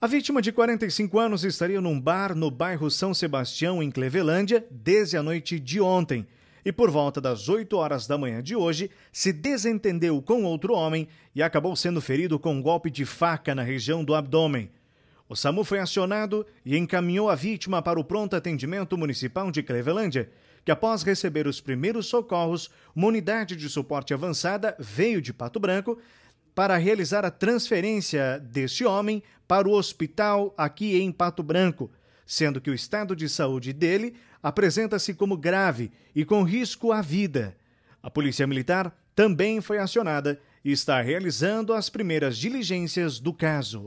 A vítima de 45 anos estaria num bar no bairro São Sebastião, em Clevelândia, desde a noite de ontem. E por volta das 8 horas da manhã de hoje, se desentendeu com outro homem e acabou sendo ferido com um golpe de faca na região do abdômen. O SAMU foi acionado e encaminhou a vítima para o pronto atendimento municipal de Clevelândia, que após receber os primeiros socorros, uma unidade de suporte avançada veio de Pato Branco, para realizar a transferência deste homem para o hospital aqui em Pato Branco, sendo que o estado de saúde dele apresenta-se como grave e com risco à vida. A Polícia Militar também foi acionada e está realizando as primeiras diligências do caso.